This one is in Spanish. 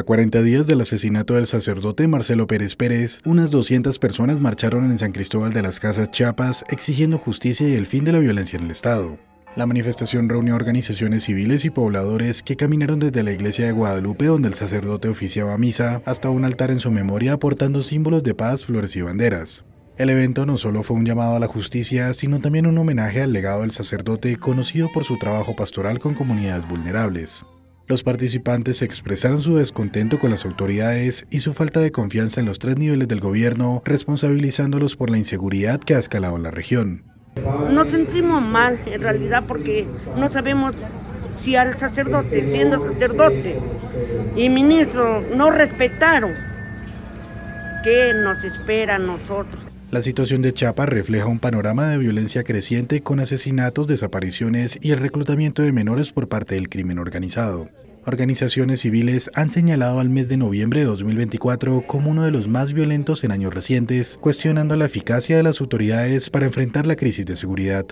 A 40 días del asesinato del sacerdote Marcelo Pérez Pérez, unas 200 personas marcharon en San Cristóbal de las Casas Chiapas exigiendo justicia y el fin de la violencia en el Estado. La manifestación reunió organizaciones civiles y pobladores que caminaron desde la iglesia de Guadalupe donde el sacerdote oficiaba misa hasta un altar en su memoria aportando símbolos de paz, flores y banderas. El evento no solo fue un llamado a la justicia, sino también un homenaje al legado del sacerdote conocido por su trabajo pastoral con comunidades vulnerables. Los participantes expresaron su descontento con las autoridades y su falta de confianza en los tres niveles del gobierno, responsabilizándolos por la inseguridad que ha escalado la región. Nos sentimos mal en realidad porque no sabemos si al sacerdote, siendo sacerdote y ministro, no respetaron, ¿qué nos espera a nosotros? La situación de Chapa refleja un panorama de violencia creciente con asesinatos, desapariciones y el reclutamiento de menores por parte del crimen organizado. Organizaciones civiles han señalado al mes de noviembre de 2024 como uno de los más violentos en años recientes, cuestionando la eficacia de las autoridades para enfrentar la crisis de seguridad.